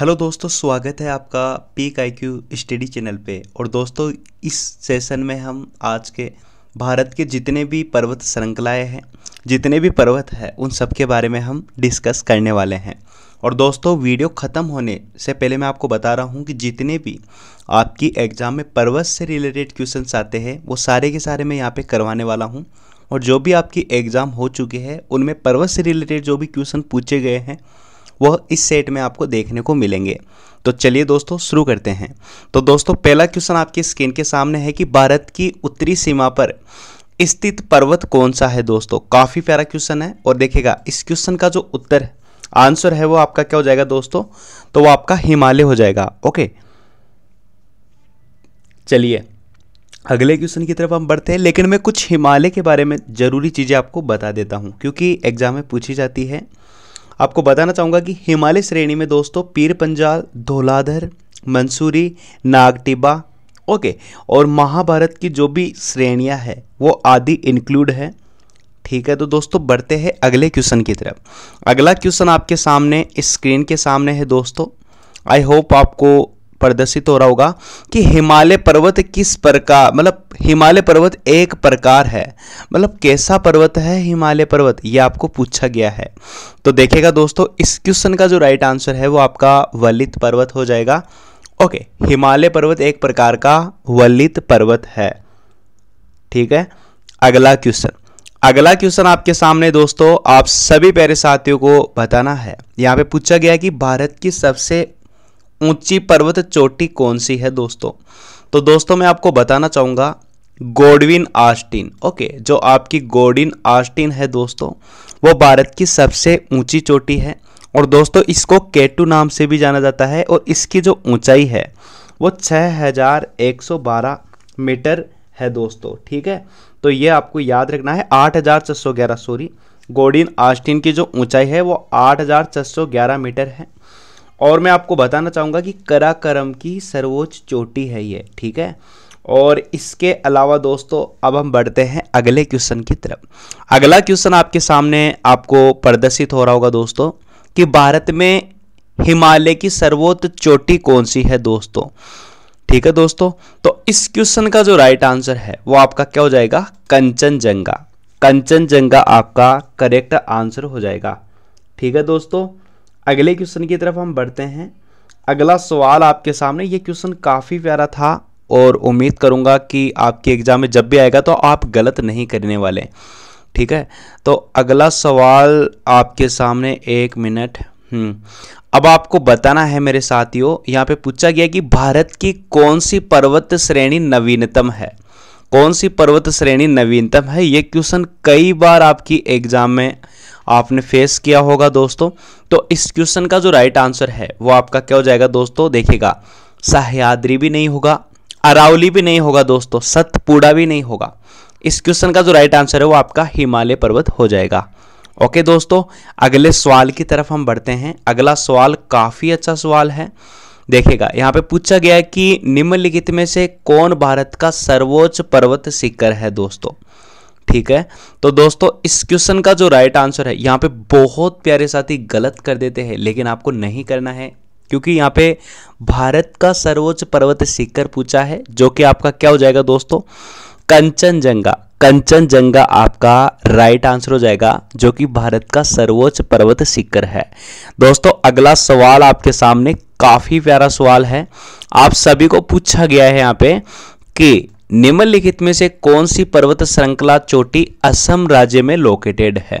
Hello दोस्तों स्वागत है आपका peak I Q study channel पे और दोस्तों इस सेशन में हम आज के भारत के जितने भी पर्वत श्रृंखलाएँ हैं जितने भी पर्वत हैं उन सब के बारे में हम डिस्कस करने वाले हैं और दोस्तों वीडियो ख़त्म होने से पहले मैं आपको बता रहा हूँ कि जितने भी आपकी एग्ज़ाम में पर्वत से रिलेटेड क्वेश्चन आते हैं वो सारे के सारे मैं यहाँ पर करवाने वाला हूँ और जो भी आपकी एग्ज़ाम हो चुके हैं उनमें पर्वत से रिलेटेड जो भी क्वेश्चन पूछे गए हैं वह इस सेट में आपको देखने को मिलेंगे तो चलिए दोस्तों शुरू करते हैं तो दोस्तों पहला क्वेश्चन आपकी स्क्रीन के सामने है कि भारत की उत्तरी सीमा पर स्थित पर्वत कौन सा है दोस्तों काफ़ी प्यारा क्वेश्चन है और देखेगा इस क्वेश्चन का जो उत्तर आंसर है वो आपका क्या हो जाएगा दोस्तों तो वो आपका हिमालय हो जाएगा ओके चलिए अगले क्वेश्चन की तरफ हम बढ़ते हैं लेकिन मैं कुछ हिमालय के बारे में ज़रूरी चीज़ें आपको बता देता हूँ क्योंकि एग्जाम में पूछी जाती है आपको बताना चाहूँगा कि हिमालय श्रेणी में दोस्तों पीर पंजाल धोलाधर मंसूरी नागटिबा ओके और महाभारत की जो भी श्रेणियाँ है वो आदि इंक्लूड है ठीक है तो दोस्तों बढ़ते हैं अगले क्वेश्चन की तरफ अगला क्वेश्चन आपके सामने स्क्रीन के सामने है दोस्तों आई होप आपको प्रदर्शित हो रहा होगा कि हिमालय पर्वत किस प्रकार मतलब हिमालय पर्वत एक प्रकार है मतलब कैसा पर्वत है हिमालय पर्वत ये आपको पूछा गया है तो देखेगा दोस्तों इस क्वेश्चन का जो राइट आंसर है वो आपका वलित पर्वत हो जाएगा ओके हिमालय पर्वत एक प्रकार का वलित पर्वत है ठीक है अगला क्वेश्चन अगला क्वेश्चन आपके सामने दोस्तों आप सभी प्यारे साथियों को बताना है यहाँ पे पूछा गया कि भारत की सबसे ऊंची पर्वत चोटी कौन सी है दोस्तों तो दोस्तों मैं आपको बताना चाहूँगा गोडविन आस्टिन ओके जो आपकी गोडविन आस्टिन है दोस्तों वो भारत की सबसे ऊंची चोटी है और दोस्तों इसको केटू नाम से भी जाना जाता है और इसकी जो ऊंचाई है वो 6112 मीटर है दोस्तों ठीक है तो ये आपको याद रखना है 8611 सॉरी गोडिन आस्टिन की जो ऊंचाई है वो ग्यारह मीटर है और मैं आपको बताना चाहूँगा कि कराकरम की सर्वोच्च चोटी है ये ठीक है और इसके अलावा दोस्तों अब हम बढ़ते हैं अगले क्वेश्चन की तरफ अगला क्वेश्चन आपके सामने आपको प्रदर्शित हो रहा होगा दोस्तों कि भारत में हिमालय की सर्वोच्च चोटी कौन सी है दोस्तों ठीक है दोस्तों तो इस क्वेश्चन का जो राइट आंसर है वो आपका क्या हो जाएगा कंचनजंगा कंचनजंगा आपका करेक्ट आंसर हो जाएगा ठीक है दोस्तों अगले क्वेश्चन की तरफ हम बढ़ते हैं अगला सवाल आपके सामने ये क्वेश्चन काफ़ी प्यारा था और उम्मीद करूँगा कि आपके एग्ज़ाम में जब भी आएगा तो आप गलत नहीं करने वाले ठीक है तो अगला सवाल आपके सामने एक मिनट हम्म। अब आपको बताना है मेरे साथियों यहाँ पे पूछा गया कि भारत की कौन सी पर्वत श्रेणी नवीनतम है कौन सी पर्वत श्रेणी नवीनतम है ये क्वेश्चन कई बार आपकी एग्ज़ाम में आपने फेस किया होगा दोस्तों तो इस क्वेश्चन का जो राइट आंसर है वो आपका क्या हो जाएगा दोस्तों देखेगा सहयाद्री भी नहीं होगा अरावली भी नहीं होगा दोस्तों सतपुड़ा भी नहीं होगा इस क्वेश्चन का जो राइट आंसर है वो आपका हिमालय पर्वत हो जाएगा ओके दोस्तों अगले सवाल की तरफ हम बढ़ते हैं अगला सवाल काफ़ी अच्छा सवाल है देखेगा यहाँ पे पूछा गया है कि निम्नलिखित में से कौन भारत का सर्वोच्च पर्वत शिखर है दोस्तों ठीक है तो दोस्तों इस क्वेश्चन का जो राइट आंसर है यहाँ पे बहुत प्यारे साथी गलत कर देते हैं लेकिन आपको नहीं करना है क्योंकि यहाँ पे भारत का सर्वोच्च पर्वत शिखर पूछा है जो कि आपका क्या हो जाएगा दोस्तों कंचनजंगा कंचनजंगा आपका राइट आंसर हो जाएगा जो कि भारत का सर्वोच्च पर्वत शिखर है दोस्तों अगला सवाल आपके सामने काफ़ी प्यारा सवाल है आप सभी को पूछा गया है यहाँ पे कि निम्नलिखित में से कौन सी पर्वत श्रृंखला चोटी असम राज्य में लोकेटेड है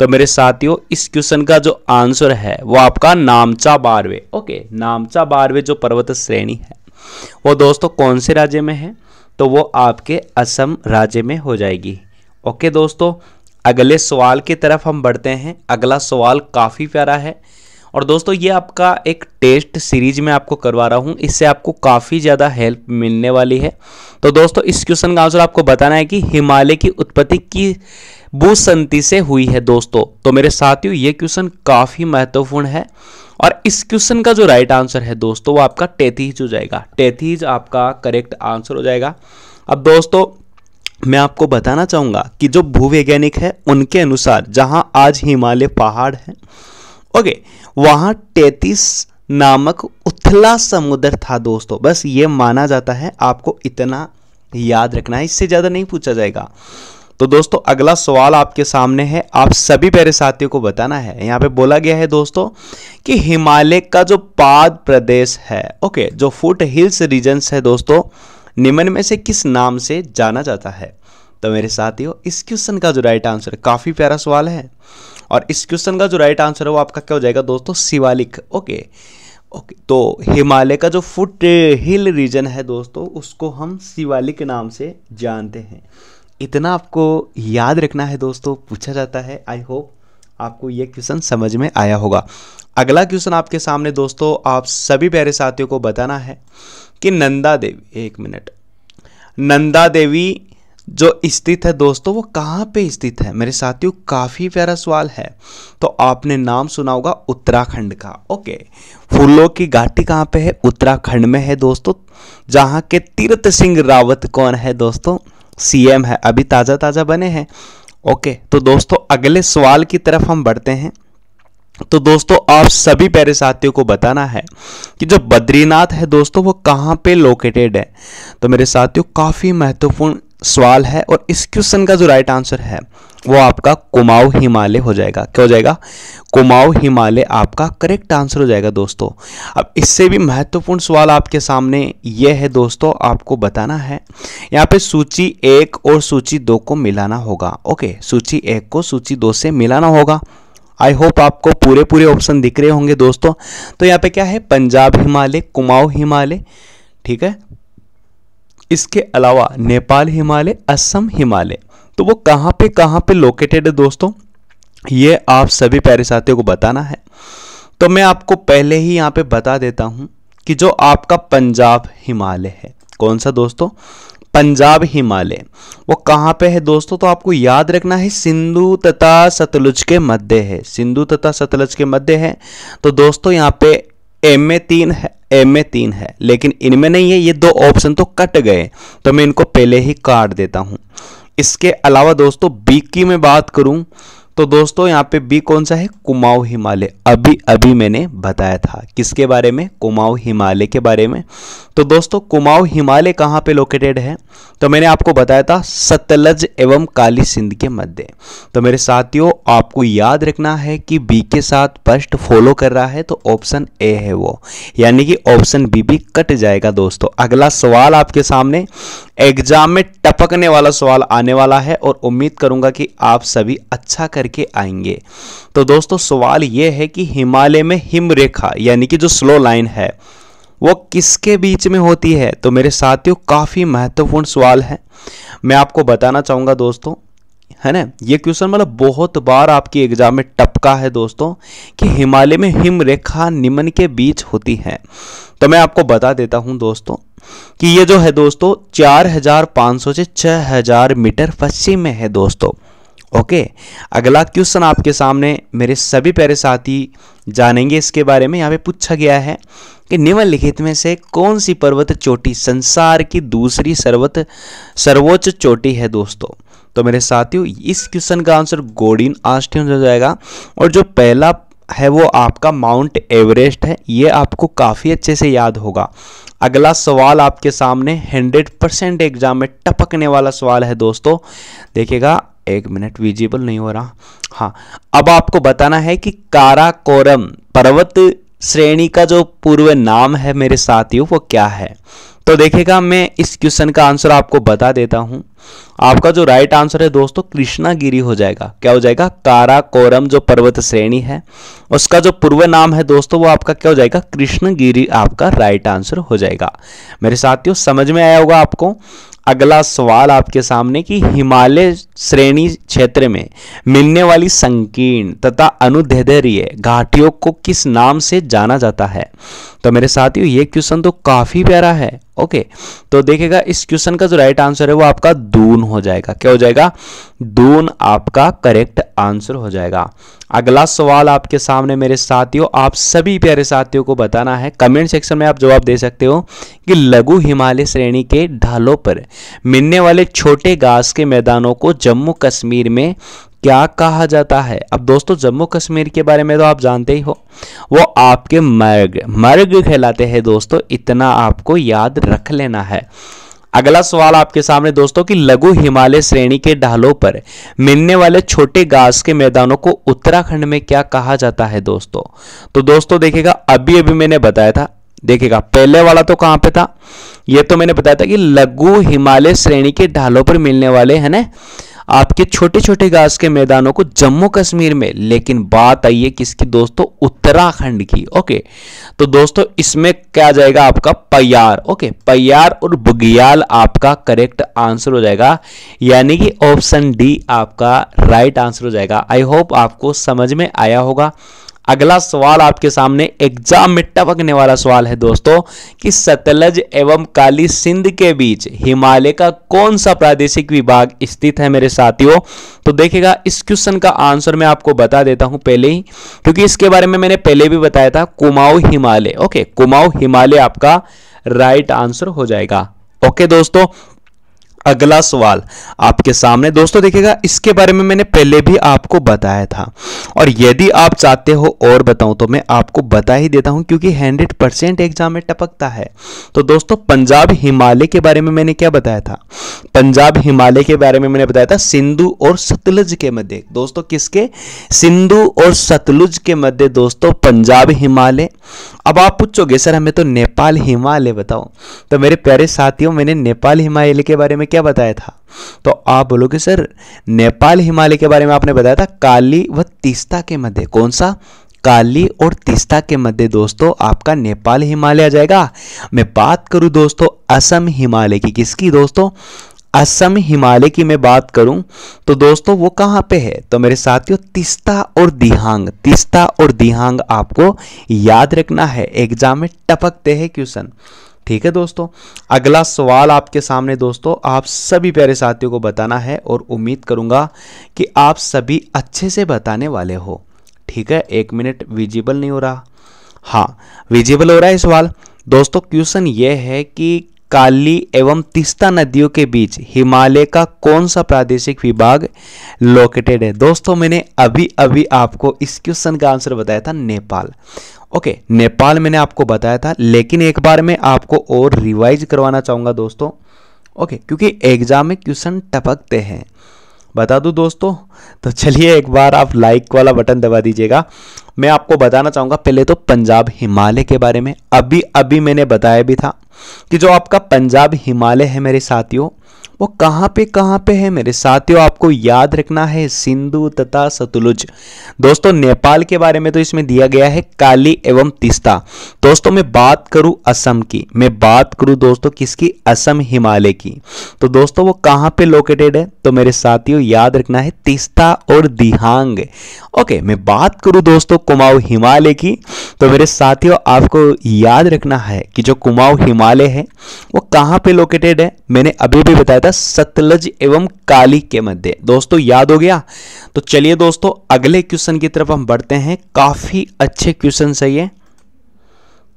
तो मेरे साथियों इस क्वेश्चन का जो आंसर है वो आपका नामचा बारवे ओके नामचा बारवे जो पर्वत श्रेणी है वो दोस्तों कौन से राज्य में है तो वो आपके असम राज्य में हो जाएगी ओके दोस्तों अगले सवाल की तरफ हम बढ़ते हैं अगला सवाल काफ़ी प्यारा है और दोस्तों ये आपका एक टेस्ट सीरीज में आपको करवा रहा हूँ इससे आपको काफ़ी ज़्यादा हेल्प मिलने वाली है तो दोस्तों इस क्वेश्चन का आंसर आपको बताना है कि हिमालय की उत्पत्ति की भूसंति से हुई है दोस्तों तो मेरे साथियों ये क्वेश्चन काफ़ी महत्वपूर्ण है और इस क्वेश्चन का जो राइट आंसर है दोस्तों वो आपका टेथीज हो जाएगा टेथीज आपका करेक्ट आंसर हो जाएगा अब दोस्तों मैं आपको बताना चाहूँगा कि जो भूवैज्ञानिक है उनके अनुसार जहाँ आज हिमालय पहाड़ है ओके वहां तैतीस नामक उथला समुद्र था दोस्तों बस ये माना जाता है आपको इतना याद रखना है इससे ज़्यादा नहीं पूछा जाएगा तो दोस्तों अगला सवाल आपके सामने है आप सभी प्यारे साथियों को बताना है यहाँ पे बोला गया है दोस्तों कि हिमालय का जो पाद प्रदेश है ओके जो फुट हिल्स रीजन है दोस्तों निम्न में से किस नाम से जाना जाता है तो मेरे साथियों इस क्वेश्चन का जो राइट आंसर काफ़ी प्यारा सवाल है और इस क्वेश्चन का जो राइट आंसर है वो आपका क्या हो जाएगा दोस्तों शिवालिक ओके ओके तो हिमालय का जो फुट हिल रीजन है दोस्तों उसको हम शिवालिक नाम से जानते हैं इतना आपको याद रखना है दोस्तों पूछा जाता है आई होप आपको ये क्वेश्चन समझ में आया होगा अगला क्वेश्चन आपके सामने दोस्तों आप सभी प्यारे साथियों को बताना है कि नंदा देवी एक मिनट नंदा देवी जो स्थित है दोस्तों वो कहाँ पे स्थित है मेरे साथियों काफ़ी प्यारा सवाल है तो आपने नाम सुना होगा उत्तराखंड का ओके फूलों की घाटी कहाँ पे है उत्तराखंड में है दोस्तों जहाँ के तीर्थ सिंह रावत कौन है दोस्तों सीएम है अभी ताज़ा ताज़ा बने हैं ओके तो दोस्तों अगले सवाल की तरफ हम बढ़ते हैं तो दोस्तों आप सभी प्यारे साथियों को बताना है कि जो बद्रीनाथ है दोस्तों वो कहाँ पे लोकेटेड है तो मेरे साथियों काफ़ी महत्वपूर्ण सवाल है और इस क्वेश्चन का जो राइट आंसर है वो आपका कुमाऊ हिमालय हो जाएगा क्या हो जाएगा कुमाऊ हिमालय आपका करेक्ट आंसर हो जाएगा दोस्तों अब इससे भी महत्वपूर्ण सवाल आपके सामने ये है दोस्तों आपको बताना है यहाँ पे सूची एक और सूची दो को मिलाना होगा ओके सूची एक को सूची दो से मिलाना होगा आई होप आपको पूरे पूरे ऑप्शन दिख रहे होंगे दोस्तों तो यहाँ पे क्या है पंजाब हिमालय कुमाऊ हिमालय ठीक है इसके अलावा नेपाल हिमालय असम हिमालय तो वो कहाँ पे कहाँ पे लोकेटेड है दोस्तों ये आप सभी प्यारे साथियों को बताना है तो मैं आपको पहले ही यहाँ पे बता देता हूँ कि जो आपका पंजाब हिमालय है कौन सा दोस्तों पंजाब हिमालय वो कहाँ पे है दोस्तों तो आपको याद रखना है सिंधु तथा सतलुज के मध्य है सिंधु तथा सतलुज के मध्य है तो दोस्तों यहाँ पे एम में तीन है एम में तीन है लेकिन इनमें नहीं है ये दो ऑप्शन तो कट गए तो मैं इनको पहले ही काट देता हूँ इसके अलावा दोस्तों बी की मैं बात करूँ तो दोस्तों यहाँ पे बी कौन सा है कुमाऊ हिमालय अभी अभी मैंने बताया था किसके बारे में कुमाऊ हिमालय के बारे में तो दोस्तों कुमाऊ हिमालय कहाँ पे लोकेटेड है तो मैंने आपको बताया था सतलज एवं काली सिंध के मध्य तो मेरे साथियों आपको याद रखना है कि बी के साथ फर्स्ट फॉलो कर रहा है तो ऑप्शन ए है वो यानी कि ऑप्शन बी भी कट जाएगा दोस्तों अगला सवाल आपके सामने एग्जाम में टपकने वाला सवाल आने वाला है और उम्मीद करूंगा कि आप सभी अच्छा करके आएंगे तो दोस्तों सवाल ये है कि हिमालय में हिमरेखा यानी कि जो स्लो लाइन है वो किसके बीच में होती है तो मेरे साथियों काफ़ी महत्वपूर्ण सवाल है मैं आपको बताना चाहूँगा दोस्तों है ना ये क्वेश्चन मतलब बहुत बार आपकी एग्जाम में टपका है दोस्तों कि हिमालय में हिमरेखा निम्न के बीच होती है तो मैं आपको बता देता हूँ दोस्तों कि ये जो है दोस्तों 4,500 से 6,000 मीटर पश्चिम में है दोस्तों ओके अगला क्वेश्चन आपके सामने मेरे सभी प्यारे साथी जानेंगे इसके बारे में यहाँ पे पूछा गया है कि निम्नलिखित में से कौन सी पर्वत चोटी संसार की दूसरी सर्वत सर्वोच्च चोटी है दोस्तों तो मेरे साथियों इस क्वेश्चन का आंसर गोडिन आस्टिन हो जाएगा और जो पहला है वो आपका माउंट एवरेस्ट है ये आपको काफ़ी अच्छे से याद होगा अगला सवाल आपके सामने हंड्रेड परसेंट एग्जाम में टपकने वाला सवाल है दोस्तों देखिएगा एक मिनट विजिबल नहीं हो रहा हाँ अब आपको बताना है कि काराकोरम पर्वत श्रेणी का जो पूर्व नाम है मेरे साथियों वो क्या है तो देखिएगा मैं इस क्वेश्चन का आंसर आपको बता देता हूँ आपका जो राइट आंसर है दोस्तों कृष्णागिरी हो जाएगा क्या हो जाएगा काराकोरम जो पर्वत श्रेणी है उसका जो पूर्व नाम है दोस्तों वो आपका क्या हो जाएगा कृष्णगिरी आपका राइट आंसर हो जाएगा मेरे साथियों समझ में आया होगा आपको अगला सवाल आपके सामने कि हिमालय श्रेणी क्षेत्र में मिलने वाली संकीर्ण तथा अनुदैर्य घाटियों को किस नाम से जाना जाता है तो मेरे साथियों ये क्वेश्चन तो काफ़ी प्यारा है ओके तो देखेगा इस क्वेश्चन का जो राइट आंसर है वो आपका दून हो जाएगा क्या हो जाएगा दून आपका करेक्ट आंसर हो जाएगा अगला सवाल आपके सामने मेरे साथियों आप सभी प्यारे साथियों को बताना है कमेंट सेक्शन में आप जवाब दे सकते हो कि लघु हिमालय श्रेणी के ढालों पर मिलने वाले छोटे घास के मैदानों को जम्मू कश्मीर में क्या कहा जाता है अब दोस्तों जम्मू कश्मीर के बारे में तो आप जानते ही हो वो आपके मर्ग मर्ग कहलाते हैं दोस्तों इतना आपको याद रख लेना है अगला सवाल आपके सामने दोस्तों कि लघु हिमालय श्रेणी के ढालों पर मिलने वाले छोटे घास के मैदानों को उत्तराखंड में क्या कहा जाता है दोस्तों तो दोस्तों देखिएगा अभी अभी मैंने बताया था देखिएगा पहले वाला तो कहां पे था यह तो मैंने बताया था कि लघु हिमालय श्रेणी के ढालों पर मिलने वाले है ना आपके छोटे छोटे घास के मैदानों को जम्मू कश्मीर में लेकिन बात आई है किसकी दोस्तों उत्तराखंड की ओके तो दोस्तों इसमें क्या आ जाएगा आपका पयार ओके पयार और बुगियाल आपका करेक्ट आंसर हो जाएगा यानी कि ऑप्शन डी आपका राइट आंसर हो जाएगा आई होप आपको समझ में आया होगा अगला सवाल आपके सामने एग्जाम में टपकने वाला सवाल है दोस्तों कि सतलज एवं काली सिंध के बीच हिमालय का कौन सा प्रादेशिक विभाग स्थित है मेरे साथियों तो देखिएगा इस क्वेश्चन का आंसर मैं आपको बता देता हूं पहले ही क्योंकि इसके बारे में मैंने पहले भी बताया था कुमाऊ हिमालय ओके कुमाऊ हिमालय आपका राइट आंसर हो जाएगा ओके दोस्तों अगला सवाल आपके सामने दोस्तों देखिएगा इसके बारे में मैंने पहले भी आपको बताया था और यदि आप चाहते हो और बताऊं तो मैं आपको बता ही देता हूं क्योंकि हंड्रेड परसेंट एग्जाम में टपकता है तो दोस्तों पंजाब हिमालय के बारे में मैंने क्या बताया था पंजाब हिमालय के बारे में मैंने बताया था सिंधु और सतलुज के मध्य दोस्तों किसके सिंधु और सतलुज के मध्य दोस्तों पंजाब हिमालय अब आप पूछोगे सर हमें तो नेपाल हिमालय बताओ तो मेरे प्यारे साथियों मैंने नेपाल हिमालय के बारे में क्या बताया था तो आप बोलोगे सर नेपाल हिमालय के बारे में आपने बताया था काली व तीस्ता के मध्य कौन सा काली और तीस्ता के मध्य दोस्तों आपका नेपाल हिमालय आ जाएगा मैं बात करूं दोस्तों असम हिमालय की किसकी दोस्तों असम हिमालय की मैं बात करूं तो दोस्तों वो कहाँ पे है तो मेरे साथियों तिस्ता और दिहांग तिस्ता और दिहांग आपको याद रखना है एग्जाम में टपकते हैं क्वेश्चन ठीक है दोस्तों अगला सवाल आपके सामने दोस्तों आप सभी प्यारे साथियों को बताना है और उम्मीद करूंगा कि आप सभी अच्छे से बताने वाले हो ठीक है एक मिनट विजिबल नहीं हो रहा हाँ विजिबल हो रहा है सवाल दोस्तों क्वेश्चन ये है कि काली एवं तिस्ता नदियों के बीच हिमालय का कौन सा प्रादेशिक विभाग लोकेटेड है दोस्तों मैंने अभी अभी आपको इस क्वेश्चन का आंसर बताया था नेपाल ओके नेपाल मैंने आपको बताया था लेकिन एक बार मैं आपको और रिवाइज करवाना चाहूँगा दोस्तों ओके क्योंकि एग्जाम में क्वेश्चन टपकते हैं बता दूँ दोस्तों तो चलिए एक बार आप लाइक वाला बटन दबा दीजिएगा मैं आपको बताना चाहूँगा पहले तो पंजाब हिमालय के बारे में अभी अभी मैंने बताया भी था कि जो आपका पंजाब हिमालय है मेरे साथियों वो कहाँ पे कहाँ पे है मेरे साथियों आपको याद रखना है सिंधु तथा सतुलुज दोस्तों नेपाल के बारे में तो इसमें दिया गया है काली एवं तिस्ता दोस्तों मैं बात करूं असम की मैं बात करूँ दोस्तों किसकी असम हिमालय की तो दोस्तों वो कहाँ पे लोकेटेड है तो मेरे साथियों याद रखना है तिस्ता और दिहांग ओके मैं बात करूँ दोस्तों कुमाऊं हिमालय की तो मेरे साथियों आपको याद रखना है कि जो कुमाऊ हिमालय है वो कहाँ पे लोकेटेड है मैंने अभी भी बताया बेटा सतलज एवं काली के मध्य दोस्तों याद हो गया तो चलिए दोस्तों अगले क्वेश्चन की तरफ हम बढ़ते हैं काफी अच्छे क्वेश्चन है ये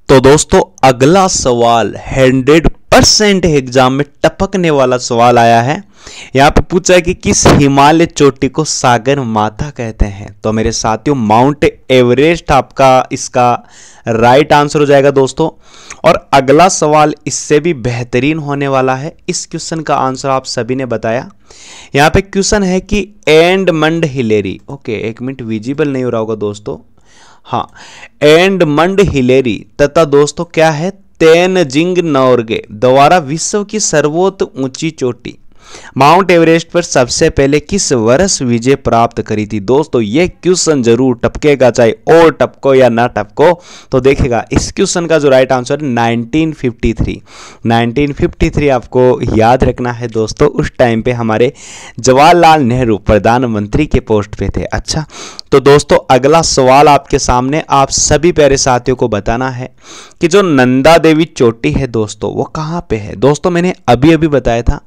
तो दोस्तों अगला सवाल हंड्रेड परसेंट एग्जाम में टपकने वाला सवाल आया है यहाँ पे पूछा है कि किस हिमालय चोटी को सागर माथा कहते हैं तो मेरे साथियों माउंट एवरेस्ट आपका इसका राइट आंसर हो जाएगा दोस्तों और अगला सवाल इससे भी बेहतरीन होने वाला है इस क्वेश्चन का आंसर आप सभी ने बताया यहाँ पे क्वेश्चन है कि एंड मंड हिलेरी ओके एक मिनट विजिबल नहीं हो रहा होगा दोस्तों हाँ एंड मंड हिलेरी तथा दोस्तों क्या है तेनजिंग जिंग नौर्गे द्वारा विश्व की सर्वोच्च ऊंची चोटी माउंट एवरेस्ट पर सबसे पहले किस वर्ष विजय प्राप्त करी थी दोस्तों ये क्वेश्चन जरूर टपकेगा चाहे और टपको या ना टपको तो देखेगा इस क्वेश्चन का जो राइट आंसर है नाइनटीन फिफ्टी आपको याद रखना है दोस्तों उस टाइम पे हमारे जवाहरलाल नेहरू प्रधानमंत्री के पोस्ट पे थे अच्छा तो दोस्तों अगला सवाल आपके सामने आप सभी प्यारे साथियों को बताना है कि जो नंदा देवी चोटी है दोस्तों वो कहाँ पे है दोस्तों मैंने अभी अभी बताया था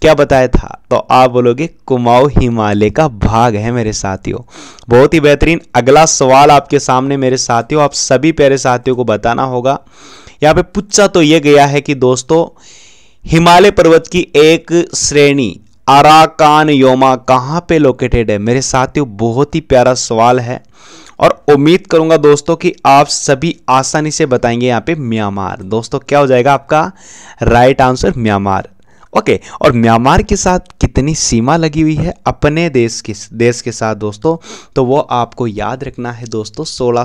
क्या बताया था तो आप बोलोगे कुमाऊ हिमालय का भाग है मेरे साथियों बहुत ही बेहतरीन अगला सवाल आपके सामने मेरे साथियों आप सभी प्यारे साथियों को बताना होगा यहाँ पे पूछा तो ये गया है कि दोस्तों हिमालय पर्वत की एक श्रेणी आराकान योमा कहाँ पे लोकेटेड है मेरे साथियों बहुत ही प्यारा सवाल है और उम्मीद करूंगा दोस्तों कि आप सभी आसानी से बताएंगे यहाँ पे म्यांमार दोस्तों क्या हो जाएगा आपका राइट आंसर म्यांमार ओके और म्यांमार के साथ कितनी सीमा लगी हुई है अपने देश के देश के साथ दोस्तों तो वो आपको याद रखना है दोस्तों सोलह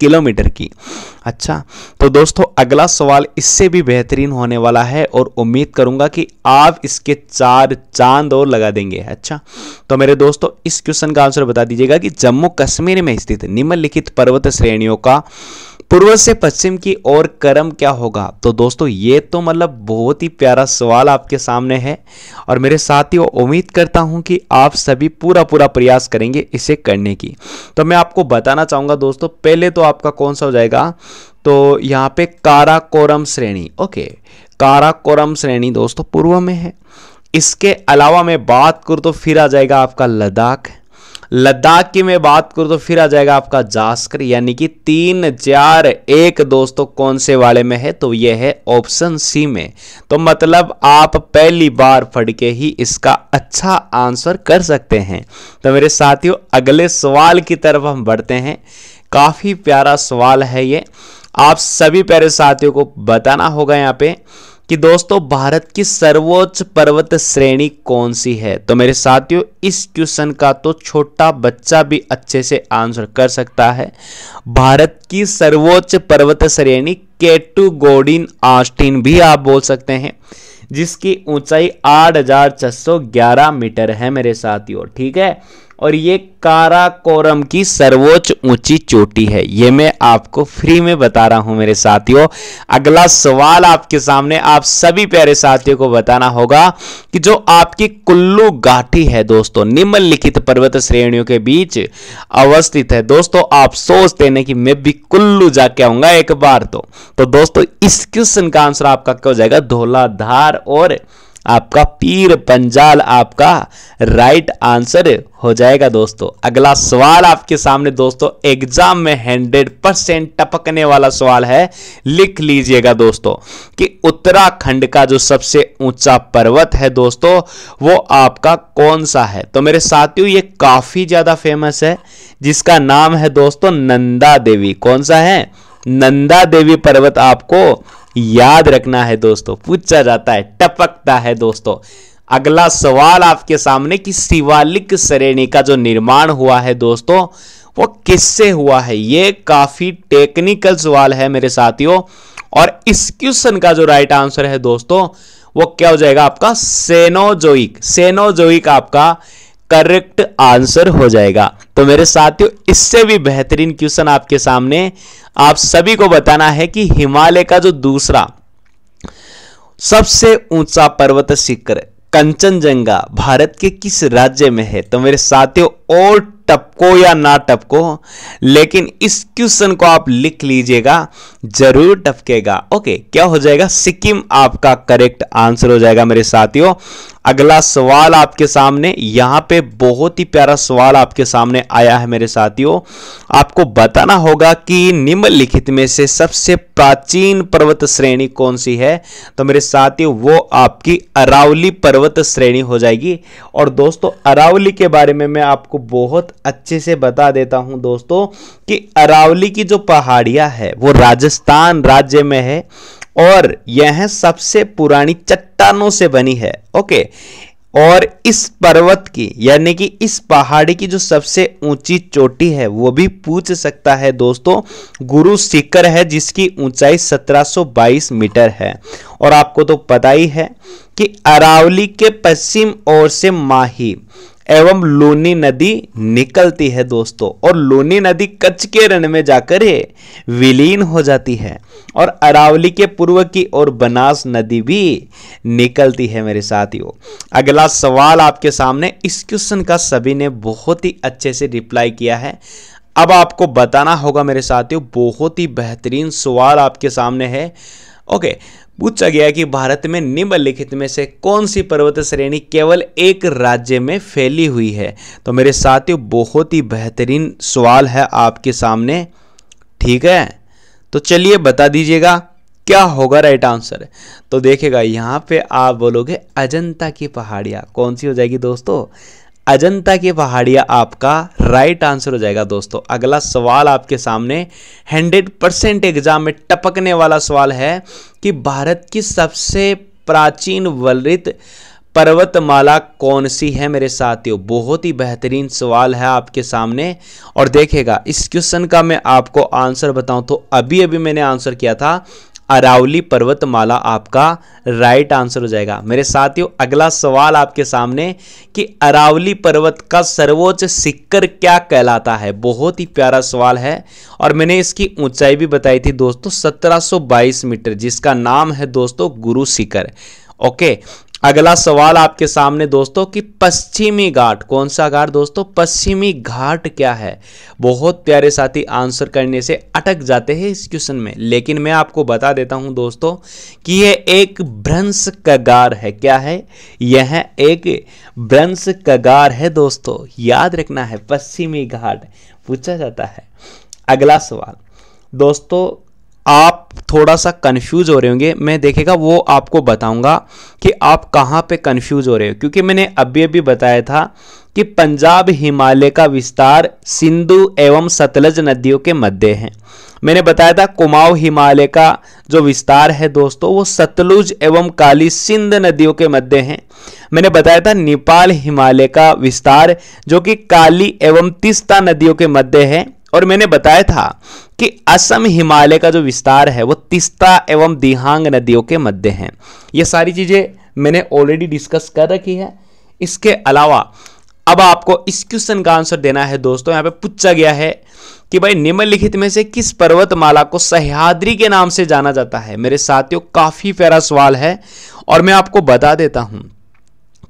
किलोमीटर की अच्छा तो दोस्तों अगला सवाल इससे भी बेहतरीन होने वाला है और उम्मीद करूंगा कि आप इसके चार चांद और लगा देंगे अच्छा तो मेरे दोस्तों इस क्वेश्चन का आंसर बता दीजिएगा कि जम्मू कश्मीर में स्थित निम्नलिखित पर्वत श्रेणियों का पूर्व से पश्चिम की ओर कर्म क्या होगा तो दोस्तों ये तो मतलब बहुत ही प्यारा सवाल आपके सामने है और मेरे साथियों उम्मीद करता हूँ कि आप सभी पूरा पूरा प्रयास करेंगे इसे करने की तो मैं आपको बताना चाहूँगा दोस्तों पहले तो आपका कौन सा हो जाएगा तो यहाँ पे काराकोरम श्रेणी ओके काराकोरम श्रेणी दोस्तों पूर्व में है इसके अलावा मैं बात करूँ तो फिर आ जाएगा आपका लद्दाख लद्दाख की मैं बात करूं तो फिर आ जाएगा आपका जास्कर यानी कि तीन चार एक दोस्तों तो कौन से वाले में है तो ये है ऑप्शन सी में तो मतलब आप पहली बार फट के ही इसका अच्छा आंसर कर सकते हैं तो मेरे साथियों अगले सवाल की तरफ हम बढ़ते हैं काफ़ी प्यारा सवाल है ये आप सभी प्यारे साथियों को बताना होगा यहाँ पे कि दोस्तों भारत की सर्वोच्च पर्वत श्रेणी कौन सी है तो मेरे साथियों इस क्वेश्चन का तो छोटा बच्चा भी अच्छे से आंसर कर सकता है भारत की सर्वोच्च पर्वत श्रेणी केटू गोडिन आस्टिन भी आप बोल सकते हैं जिसकी ऊंचाई आठ मीटर है मेरे साथियों ठीक है और ये काराकोरम की सर्वोच्च ऊंची चोटी है ये मैं आपको फ्री में बता रहा हूं मेरे साथियों अगला सवाल आपके सामने आप सभी प्यारे साथियों को बताना होगा कि जो आपकी कुल्लू घाटी है दोस्तों निम्नलिखित पर्वत श्रेणियों के बीच अवस्थित है दोस्तों आप सोचते ना कि मैं भी कुल्लू जाके आऊंगा एक बार तो, तो दोस्तों इस क्वेश्चन का आंसर आपका क्या हो जाएगा धोलाधार और आपका पीर पंजाल आपका राइट आंसर हो जाएगा दोस्तों अगला सवाल आपके सामने दोस्तों एग्जाम में हंड्रेड परसेंट टपकने वाला सवाल है लिख लीजिएगा दोस्तों कि उत्तराखंड का जो सबसे ऊंचा पर्वत है दोस्तों वो आपका कौन सा है तो मेरे साथियों ये काफी ज्यादा फेमस है जिसका नाम है दोस्तों नंदा देवी कौन सा है नंदा देवी पर्वत आपको याद रखना है दोस्तों पूछा जाता है टपकता है दोस्तों अगला सवाल आपके सामने कि शिवालिक श्रेणी का जो निर्माण हुआ है दोस्तों वो किससे हुआ है ये काफी टेक्निकल सवाल है मेरे साथियों और इस क्वेश्चन का जो राइट आंसर है दोस्तों वो क्या हो जाएगा आपका सेनोजोइक सेनोजोइक आपका करेक्ट आंसर हो जाएगा तो मेरे साथियों इससे भी बेहतरीन क्वेश्चन आपके सामने आप सभी को बताना है कि हिमालय का जो दूसरा सबसे ऊंचा पर्वत शिखर कंचनजंगा भारत के किस राज्य में है तो मेरे साथियों और टपको या ना टपको लेकिन इस क्वेश्चन को आप लिख लीजिएगा जरूर टपकेगा ओके क्या हो जाएगा सिक्किम आपका करेक्ट आंसर हो जाएगा मेरे साथियों अगला सवाल आपके सामने यहां पे बहुत ही प्यारा सवाल आपके सामने आया है मेरे साथियों आपको बताना होगा कि निम्नलिखित में से सबसे प्राचीन पर्वत श्रेणी कौन सी है तो मेरे साथियों वो आपकी अरावली पर्वत श्रेणी हो जाएगी और दोस्तों अरावली के बारे में मैं आपको आपको बहुत अच्छे से बता देता हूं दोस्तों कि अरावली की जो पहाड़ियां है वो राजस्थान राज्य में है और यह सबसे पुरानी चट्टानों से बनी है ओके और इस पर्वत की यानी कि इस पहाड़ी की जो सबसे ऊंची चोटी है वो भी पूछ सकता है दोस्तों गुरु शिखर है जिसकी ऊंचाई 1722 मीटर है और आपको तो पता ही है कि अरावली के पश्चिम ओर से माही एवं लोनी नदी निकलती है दोस्तों और लोनी नदी कच्छ के रण में जाकर विलीन हो जाती है और अरावली के पूर्व की ओर बनास नदी भी निकलती है मेरे साथियों अगला सवाल आपके सामने इस क्वेश्चन का सभी ने बहुत ही अच्छे से रिप्लाई किया है अब आपको बताना होगा मेरे साथियों बहुत ही बेहतरीन सवाल आपके सामने है ओके पूछा गया कि भारत में निम्नलिखित में से कौन सी पर्वत श्रेणी केवल एक राज्य में फैली हुई है तो मेरे साथियों बहुत ही बेहतरीन सवाल है आपके सामने ठीक है तो चलिए बता दीजिएगा क्या होगा राइट आंसर तो देखेगा यहाँ पे आप बोलोगे अजंता की पहाड़ियाँ कौन सी हो जाएगी दोस्तों अजंता की पहाड़ियाँ आपका राइट आंसर हो जाएगा दोस्तों अगला सवाल आपके सामने हंड्रेड परसेंट एग्जाम में टपकने वाला सवाल है कि भारत की सबसे प्राचीन वलित पर्वतमाला कौन सी है मेरे साथियों बहुत ही बेहतरीन सवाल है आपके सामने और देखेगा इस क्वेश्चन का मैं आपको आंसर बताऊं तो अभी अभी मैंने आंसर किया था अरावली पर्वतमाला आपका राइट आंसर हो जाएगा मेरे साथियों अगला सवाल आपके सामने कि अरावली पर्वत का सर्वोच्च शिखर क्या कहलाता है बहुत ही प्यारा सवाल है और मैंने इसकी ऊंचाई भी बताई थी दोस्तों 1722 मीटर जिसका नाम है दोस्तों गुरु शिखर ओके अगला सवाल आपके सामने दोस्तों कि पश्चिमी घाट कौन सा घाट दोस्तों पश्चिमी घाट क्या है बहुत प्यारे साथी आंसर करने से अटक जाते हैं इस क्वेश्चन में लेकिन मैं आपको बता देता हूं दोस्तों कि यह एक भ्रंश कगार है क्या है यह एक भ्रंश कगार है दोस्तों याद रखना है पश्चिमी घाट पूछा जाता है अगला सवाल दोस्तों आप थोड़ा सा कन्फ्यूज़ हो रहे होंगे मैं देखेगा वो आपको बताऊंगा कि आप कहाँ पे कन्फ्यूज़ हो रहे हो क्योंकि मैंने अभी अभी बताया था कि पंजाब हिमालय का विस्तार सिंधु एवं सतलज नदियों के मध्य है मैंने बताया था कुमाऊ हिमालय का जो विस्तार है दोस्तों वो सतलुज एवं काली सिंध नदियों के मध्य हैं मैंने बताया था नेपाल हिमालय का विस्तार जो कि काली एवं तिस्ता नदियों के मध्य है और मैंने बताया था कि असम हिमालय का जो विस्तार है वो तिस्ता एवं दिहांग नदियों के मध्य हैं ये सारी चीज़ें मैंने ऑलरेडी डिस्कस कर रखी है इसके अलावा अब आपको इस क्वेश्चन का आंसर देना है दोस्तों यहाँ पे पूछा गया है कि भाई निम्नलिखित में से किस पर्वतमाला को सह्याद्री के नाम से जाना जाता है मेरे साथियों काफ़ी प्यारा सवाल है और मैं आपको बता देता हूँ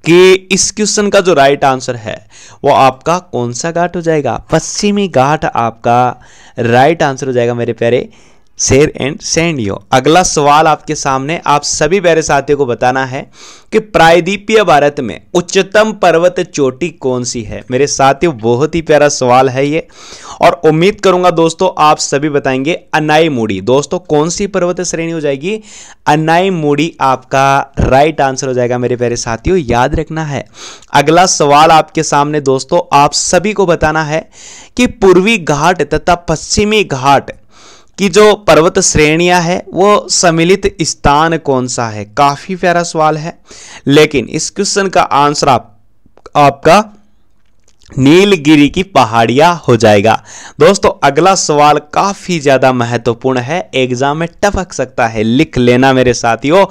कि इस क्वेश्चन का जो राइट आंसर है वो आपका कौन सा घाट हो जाएगा पश्चिमी घाट आपका राइट आंसर हो जाएगा मेरे प्यारे शेयर एंड सेंड यो अगला सवाल आपके सामने आप सभी मेरे साथियों को बताना है कि प्रायद्वीपीय भारत में उच्चतम पर्वत चोटी कौन सी है मेरे साथियों बहुत ही प्यारा सवाल है ये और उम्मीद करूंगा दोस्तों आप सभी बताएंगे अनाई मूडी दोस्तों कौन सी पर्वत श्रेणी हो जाएगी अनाई मूडी आपका राइट आंसर हो जाएगा मेरे प्यारे साथियों याद रखना है अगला सवाल आपके सामने दोस्तों आप सभी को बताना है कि पूर्वी घाट तथा पश्चिमी घाट कि जो पर्वत श्रेणियां है वो सम्मिलित स्थान कौन सा है काफ़ी प्यारा सवाल है लेकिन इस क्वेश्चन का आंसर आप आपका नीलगिरी की पहाड़िया हो जाएगा दोस्तों अगला सवाल काफ़ी ज़्यादा महत्वपूर्ण है एग्जाम में टपक सकता है लिख लेना मेरे साथियों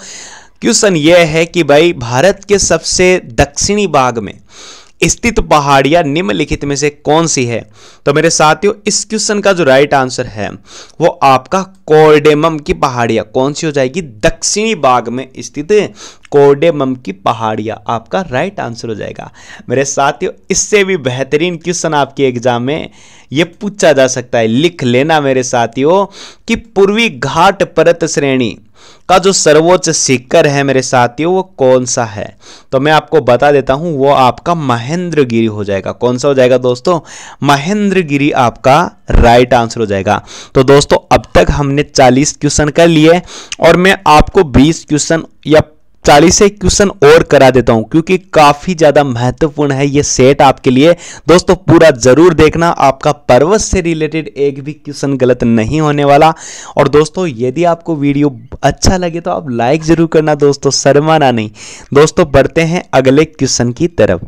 क्वेश्चन यह है कि भाई भारत के सबसे दक्षिणी भाग में स्थित पहाड़िया निम्नलिखित में से कौन सी है तो मेरे साथियों इस क्वेश्चन का जो राइट आंसर है वो आपका कोर्डेमम की पहाड़िया कौन सी हो जाएगी दक्षिणी बाग में स्थित कोर्डेमम की पहाड़िया आपका राइट आंसर हो जाएगा मेरे साथियों इससे भी बेहतरीन क्वेश्चन आपके एग्जाम में ये पूछा जा सकता है लिख लेना मेरे साथियों कि पूर्वी घाट परत श्रेणी का जो सर्वोच्च शिखर है मेरे साथियों वो कौन सा है तो मैं आपको बता देता हूँ वो आपका महेंद्र गिरी हो जाएगा कौन सा हो जाएगा दोस्तों महेंद्र गिरी आपका राइट आंसर हो जाएगा तो दोस्तों अब तक हमने 40 क्वेश्चन कर लिए और मैं आपको 20 क्वेश्चन या चालीस एक क्वेश्चन और करा देता हूं क्योंकि काफी ज्यादा महत्वपूर्ण है ये सेट आपके लिए दोस्तों पूरा जरूर देखना आपका पर्वत से रिलेटेड एक भी क्वेश्चन गलत नहीं होने वाला और दोस्तों यदि आपको वीडियो अच्छा लगे तो आप लाइक जरूर करना दोस्तों शर्माना नहीं दोस्तों बढ़ते हैं अगले क्वेश्चन की तरफ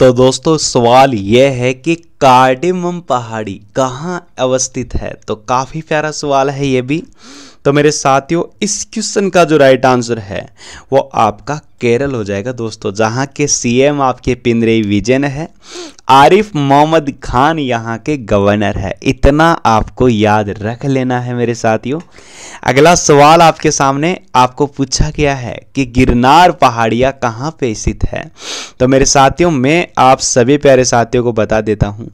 तो दोस्तों सवाल यह है कि कार्डिमम पहाड़ी कहाँ अवस्थित है तो काफ़ी प्यारा सवाल है ये भी तो मेरे साथियों इस क्वेश्चन का जो राइट आंसर है वो आपका केरल हो जाएगा दोस्तों जहाँ के सीएम आपके पिंदरई विजन है आरिफ मोहम्मद खान यहाँ के गवर्नर है इतना आपको याद रख लेना है मेरे साथियों अगला सवाल आपके सामने आपको पूछा गया है कि गिरनार पहाड़िया कहाँ पे स्थित है तो मेरे साथियों मैं आप सभी प्यारे साथियों को बता देता हूँ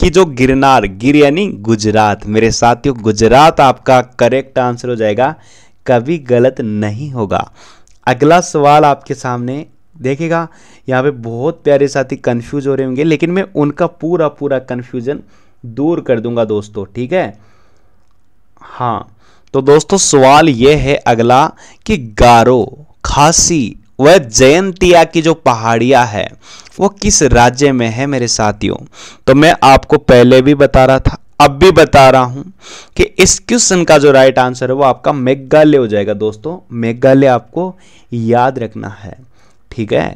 कि जो गिरनार गिर यानी गुजरात मेरे साथियों गुजरात आपका करेक्ट आंसर हो जाएगा कभी गलत नहीं होगा अगला सवाल आपके सामने देखेगा यहाँ पे बहुत प्यारे साथी कंफ्यूज हो रहे होंगे लेकिन मैं उनका पूरा पूरा कंफ्यूजन दूर कर दूंगा दोस्तों ठीक है हाँ तो दोस्तों सवाल यह है अगला कि गारो खासी वह जयंतिया की जो पहाड़िया है वो किस राज्य में है मेरे साथियों तो मैं आपको पहले भी बता रहा था अब भी बता रहा हूं कि इस क्वेश्चन का जो राइट आंसर है वो आपका मेघालय हो जाएगा दोस्तों मेघालय आपको याद रखना है ठीक है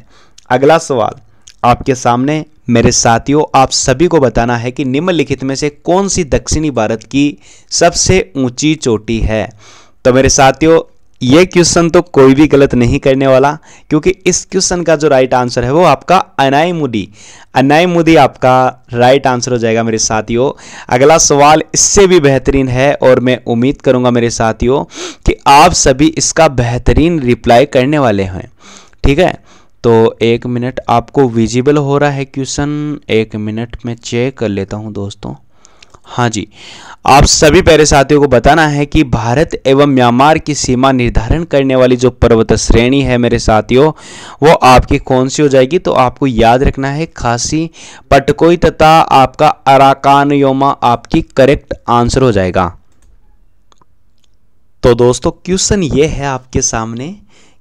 अगला सवाल आपके सामने मेरे साथियों आप सभी को बताना है कि निम्नलिखित में से कौन सी दक्षिणी भारत की सबसे ऊंची चोटी है तो मेरे साथियों ये क्वेश्चन तो कोई भी गलत नहीं करने वाला क्योंकि इस क्वेश्चन का जो राइट आंसर है वो आपका अनाई मुडी अनाई मुडी आपका राइट आंसर हो जाएगा मेरे साथियों अगला सवाल इससे भी बेहतरीन है और मैं उम्मीद करूंगा मेरे साथियों कि आप सभी इसका बेहतरीन रिप्लाई करने वाले हैं ठीक है तो एक मिनट आपको विजिबल हो रहा है क्वेश्चन एक मिनट में चेक कर लेता हूँ दोस्तों हाँ जी आप सभी प्यारे साथियों को बताना है कि भारत एवं म्यांमार की सीमा निर्धारण करने वाली जो पर्वत श्रेणी है मेरे साथियों वो आपकी कौन सी हो जाएगी तो आपको याद रखना है खासी पटकोई तथा आपका अराकान योमा आपकी करेक्ट आंसर हो जाएगा तो दोस्तों क्वेश्चन ये है आपके सामने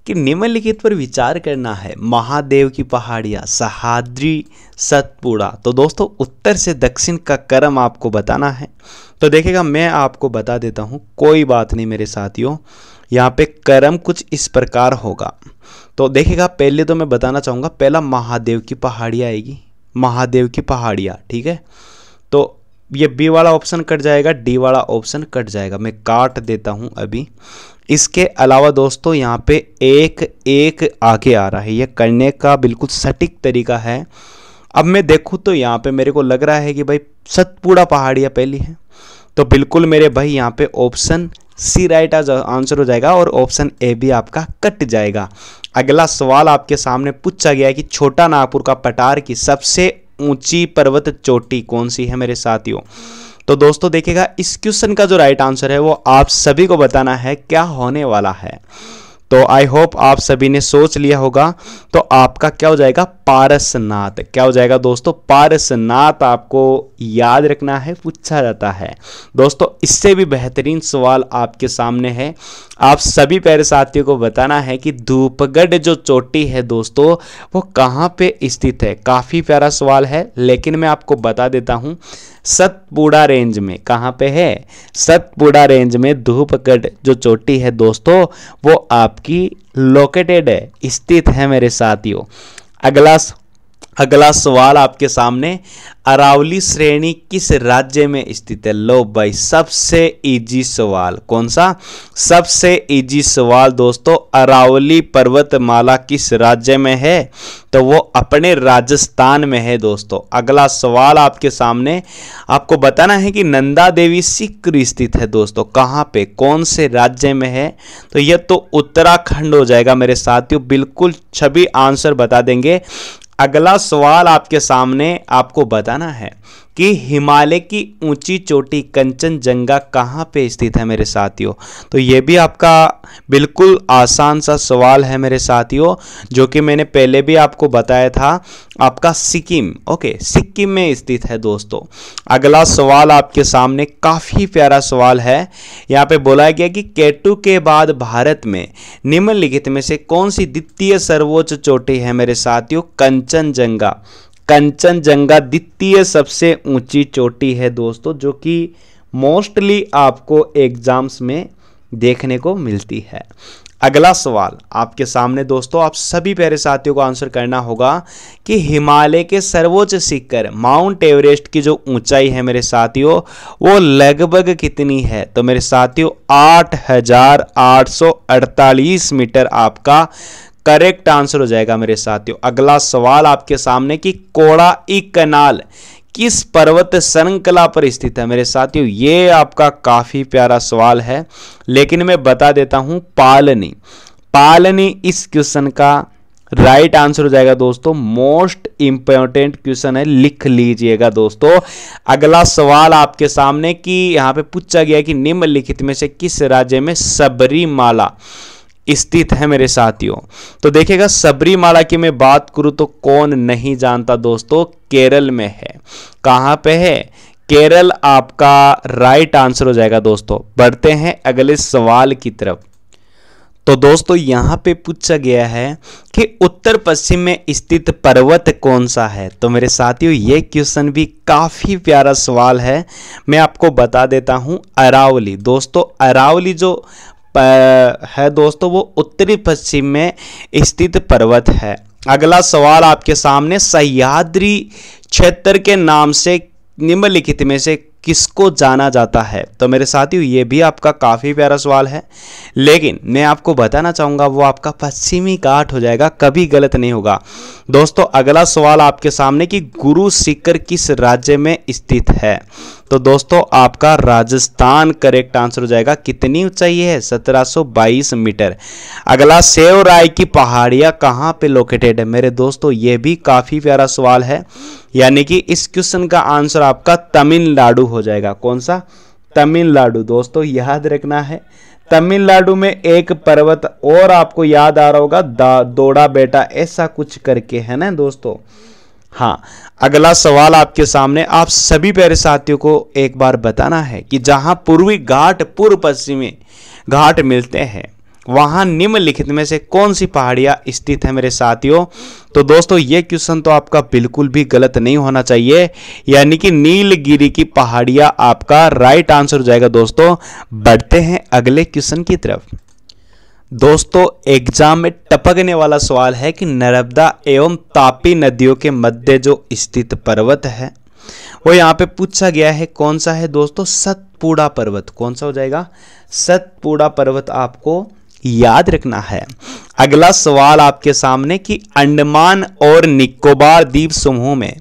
कि निम्नलिखित पर विचार करना है महादेव की पहाड़ियाँ सहाद्री सतपुड़ा तो दोस्तों उत्तर से दक्षिण का क्रम आपको बताना है तो देखेगा मैं आपको बता देता हूँ कोई बात नहीं मेरे साथियों यहाँ पे क्रम कुछ इस प्रकार होगा तो देखेगा पहले तो मैं बताना चाहूँगा पहला महादेव की पहाड़ी आएगी महादेव की पहाड़ियाँ ठीक है तो ये बी वाला ऑप्शन कट जाएगा डी वाला ऑप्शन कट जाएगा मैं काट देता हूँ अभी इसके अलावा दोस्तों यहाँ पे एक एक आगे आ रहा है ये करने का बिल्कुल सटीक तरीका है अब मैं देखूँ तो यहाँ पे मेरे को लग रहा है कि भाई सतपुड़ा पहाड़ियाँ पहली है तो बिल्कुल मेरे भाई यहाँ पे ऑप्शन सी राइट आज आंसर हो जाएगा और ऑप्शन ए भी आपका कट जाएगा अगला सवाल आपके सामने पूछा गया है कि छोटा नागपुर का पटार की सबसे ऊंची पर्वत चोटी कौन सी है मेरे साथियों तो दोस्तों देखिएगा इस क्वेश्चन का जो राइट आंसर है वो आप सभी को बताना है क्या होने वाला है तो आई होप आप सभी ने सोच लिया होगा तो आपका क्या हो जाएगा पारसनाथ क्या हो जाएगा दोस्तों पारसनाथ आपको याद रखना है पूछा जाता है दोस्तों इससे भी बेहतरीन सवाल आपके सामने है आप सभी प्यारे साथियों को बताना है कि धूपगढ़ जो चोटी है दोस्तों वो कहाँ पे स्थित है काफ़ी प्यारा सवाल है लेकिन मैं आपको बता देता हूँ सतपुड़ा रेंज में कहाँ पे है सतपुड़ा रेंज में धूपगढ़ जो चोटी है दोस्तों वो आपकी लोकेटेड है स्थित है मेरे साथियों अगला अगला सवाल आपके सामने अरावली श्रेणी किस राज्य में स्थित है लो भाई सबसे इजी सवाल कौन सा सबसे इजी सवाल दोस्तों अरावली पर्वतमाला किस राज्य में है तो वो अपने राजस्थान में है दोस्तों अगला सवाल आपके सामने आपको बताना है कि नंदा देवी सिक्र स्थित है दोस्तों कहाँ पे कौन से राज्य में है तो यह तो उत्तराखंड हो जाएगा मेरे साथियों बिल्कुल छवि आंसर बता देंगे अगला सवाल आपके सामने आपको बताना है कि हिमालय की ऊंची चोटी कंचनजंगा कहाँ पे स्थित है मेरे साथियों तो ये भी आपका बिल्कुल आसान सा सवाल है मेरे साथियों जो कि मैंने पहले भी आपको बताया था आपका सिक्किम ओके सिक्किम में स्थित है दोस्तों अगला सवाल आपके सामने काफ़ी प्यारा सवाल है यहाँ पे बोला गया कि केटू के बाद भारत में निम्नलिखित में से कौन सी द्वितीय सर्वोच्च चोटी है मेरे साथियों कंचनजंगा कंचनजंगा द्वितीय सबसे ऊंची चोटी है दोस्तों जो कि मोस्टली आपको एग्जाम्स में देखने को मिलती है अगला सवाल आपके सामने दोस्तों आप सभी प्यारे साथियों को आंसर करना होगा कि हिमालय के सर्वोच्च शिखर माउंट एवरेस्ट की जो ऊंचाई है मेरे साथियों वो लगभग कितनी है तो मेरे साथियों 8,848 मीटर आपका करेक्ट आंसर हो जाएगा मेरे साथियों अगला सवाल आपके सामने कि कोड़ा ई कनाल किस पर्वत श्रृंखला पर स्थित है मेरे साथियों ये आपका काफ़ी प्यारा सवाल है लेकिन मैं बता देता हूँ पालनी पालनी इस क्वेश्चन का राइट right आंसर हो जाएगा दोस्तों मोस्ट इंपॉर्टेंट क्वेश्चन है लिख लीजिएगा दोस्तों अगला सवाल आपके सामने कि यहां पे पूछा गया कि निम्नलिखित में से किस राज्य में सबरीमाला स्थित है मेरे साथियों तो देखिएगा सबरीमाला की मैं बात करूं तो कौन नहीं जानता दोस्तों केरल में है कहां पे है केरल आपका राइट आंसर हो जाएगा दोस्तों बढ़ते हैं अगले सवाल की तरफ तो दोस्तों यहां पे पूछा गया है कि उत्तर पश्चिम में स्थित पर्वत कौन सा है तो मेरे साथियों ये क्वेश्चन भी काफ़ी प्यारा सवाल है मैं आपको बता देता हूं अरावली दोस्तों अरावली जो है दोस्तों वो उत्तरी पश्चिम में स्थित पर्वत है अगला सवाल आपके सामने सह्याद्री क्षेत्र के नाम से निम्नलिखित में से किसको जाना जाता है तो मेरे साथियों ये भी आपका काफ़ी प्यारा सवाल है लेकिन मैं आपको बताना चाहूँगा वो आपका पश्चिमी घाट हो जाएगा कभी गलत नहीं होगा दोस्तों अगला सवाल आपके सामने कि गुरु शिखर किस राज्य में स्थित है तो दोस्तों आपका राजस्थान करेक्ट आंसर हो जाएगा कितनी ऊंचाई है 1722 मीटर अगला सेव राय की पहाड़ियाँ कहाँ पे लोकेटेड है मेरे दोस्तों ये भी काफ़ी प्यारा सवाल है यानी कि इस क्वेश्चन का आंसर आपका तमिलनाडु हो जाएगा कौन सा तमिलनाडु दोस्तों याद रखना है तमिलनाडु में एक पर्वत और आपको याद आ रहा होगा दोड़ा बेटा ऐसा कुछ करके है ना दोस्तों हाँ अगला सवाल आपके सामने आप सभी प्यारे साथियों को एक बार बताना है कि जहां पूर्वी घाट पूर्व पश्चिमी घाट मिलते हैं वहाँ निम्नलिखित में से कौन सी पहाड़ियाँ स्थित है मेरे साथियों तो दोस्तों ये क्वेश्चन तो आपका बिल्कुल भी गलत नहीं होना चाहिए यानी कि नीलगिरी की पहाड़ियाँ आपका राइट आंसर हो जाएगा दोस्तों बढ़ते हैं अगले क्वेश्चन की तरफ दोस्तों एग्जाम में टपकने वाला सवाल है कि नर्मदा एवं तापी नदियों के मध्य जो स्थित पर्वत है वो यहाँ पे पूछा गया है कौन सा है दोस्तों सतपुड़ा पर्वत कौन सा हो जाएगा सतपुड़ा पर्वत आपको याद रखना है अगला सवाल आपके सामने कि अंडमान और निकोबार द्वीप समूह में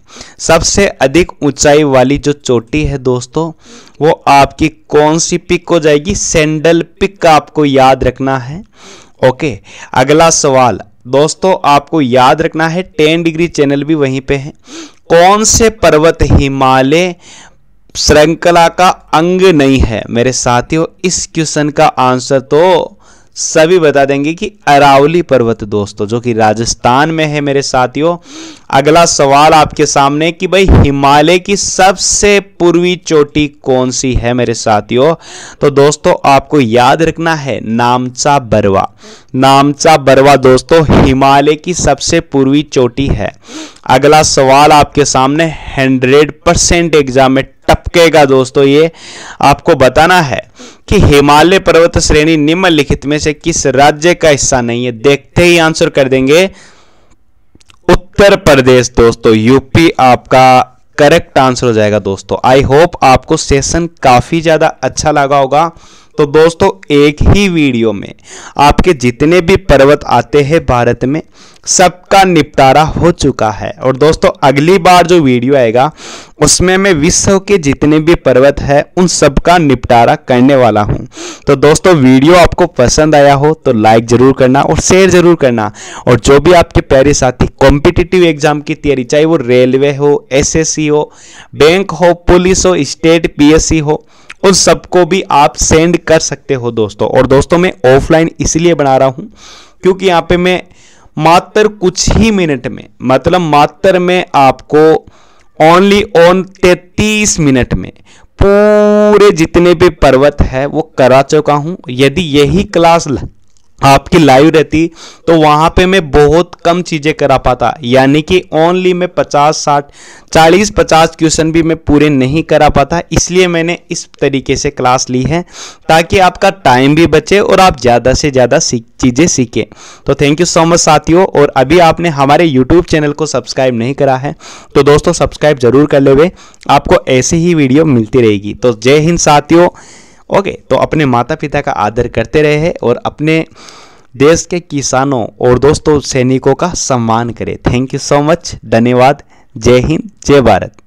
सबसे अधिक ऊंचाई वाली जो चोटी है दोस्तों वो आपकी कौन सी पिक हो जाएगी सेंडल पिक का आपको याद रखना है ओके अगला सवाल दोस्तों आपको याद रखना है टेन डिग्री चैनल भी वहीं पे है कौन से पर्वत हिमालय श्रृंखला का अंग नहीं है मेरे साथियों इस क्वेश्चन का आंसर तो सभी बता देंगे कि अरावली पर्वत दोस्तों जो कि राजस्थान में है मेरे साथियों अगला सवाल आपके सामने कि भाई हिमालय की सबसे पूर्वी चोटी कौन सी है मेरे साथियों तो दोस्तों आपको याद रखना है नामचा बरवा नामचा बरवा दोस्तों हिमालय की सबसे पूर्वी चोटी है अगला सवाल आपके सामने हंड्रेड परसेंट एग्जाम में टपकेगा दोस्तों ये आपको बताना है कि हिमालय पर्वत श्रेणी निम्नलिखित में से किस राज्य का हिस्सा नहीं है देखते ही आंसर कर देंगे उत्तर प्रदेश दोस्तों यूपी आपका करेक्ट आंसर हो जाएगा दोस्तों आई होप आपको सेशन काफी ज्यादा अच्छा लगा होगा तो दोस्तों एक ही वीडियो में आपके जितने भी पर्वत आते हैं भारत में सबका निपटारा हो चुका है और दोस्तों अगली बार जो वीडियो आएगा उसमें मैं विश्व के जितने भी पर्वत है उन सबका निपटारा करने वाला हूँ तो दोस्तों वीडियो आपको पसंद आया हो तो लाइक ज़रूर करना और शेयर ज़रूर करना और जो भी आपके प्यारे साथी कॉम्पिटिटिव एग्जाम की तैयारी चाहे वो रेलवे हो एस हो बैंक हो पुलिस हो स्टेट पी हो उन सबको भी आप सेंड कर सकते हो दोस्तों और दोस्तों मैं ऑफलाइन इसलिए बना रहा हूँ क्योंकि यहाँ पे मैं मात्र कुछ ही मिनट में मतलब मात्र में आपको ओनली ऑन तैतीस मिनट में पूरे जितने भी पर्वत है वो करा चुका हूँ यदि यही क्लास आपकी लाइव रहती तो वहाँ पे मैं बहुत कम चीज़ें करा पाता यानी कि ओनली मैं 50 60 40 50 क्वेश्चन भी मैं पूरे नहीं करा पाता इसलिए मैंने इस तरीके से क्लास ली है ताकि आपका टाइम भी बचे और आप ज़्यादा से ज़्यादा सीख चीज़ें सीखें तो थैंक यू सो मच साथियों और अभी आपने हमारे यूट्यूब चैनल को सब्सक्राइब नहीं करा है तो दोस्तों सब्सक्राइब जरूर कर ले आपको ऐसे ही वीडियो मिलती रहेगी तो जय हिंद साथियों ओके तो अपने माता पिता का आदर करते रहे और अपने देश के किसानों और दोस्तों सैनिकों का सम्मान करें थैंक यू सो मच धन्यवाद जय हिंद जय भारत